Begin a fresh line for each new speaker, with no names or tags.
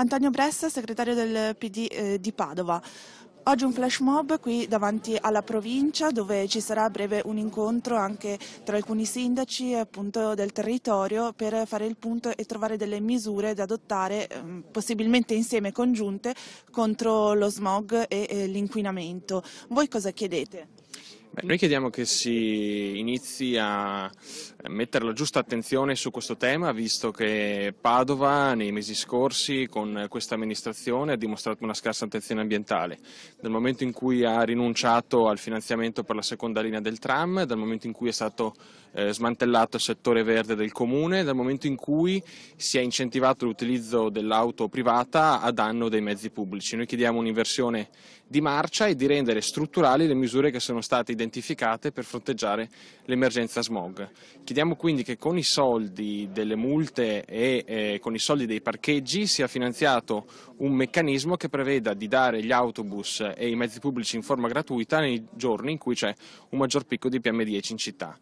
Antonio Bressa, segretario del PD eh, di Padova. Oggi un flash mob qui davanti alla provincia dove ci sarà a breve un incontro anche tra alcuni sindaci appunto, del territorio per fare il punto e trovare delle misure da adottare ehm, possibilmente insieme congiunte contro lo smog e eh, l'inquinamento. Voi cosa chiedete?
Beh, noi chiediamo che si inizi a mettere la giusta attenzione su questo tema, visto che Padova nei mesi scorsi con questa amministrazione ha dimostrato una scarsa attenzione ambientale. Dal momento in cui ha rinunciato al finanziamento per la seconda linea del tram, dal momento in cui è stato eh, smantellato il settore verde del comune, dal momento in cui si è incentivato l'utilizzo dell'auto privata a danno dei mezzi pubblici. Noi chiediamo un'inversione di marcia e di rendere strutturali le misure che sono state identificate per fronteggiare l'emergenza smog. Chiediamo quindi che con i soldi delle multe e eh, con i soldi dei parcheggi sia finanziato un meccanismo che preveda di dare gli autobus e i mezzi pubblici in forma gratuita nei giorni in cui c'è un maggior picco di PM10 in città.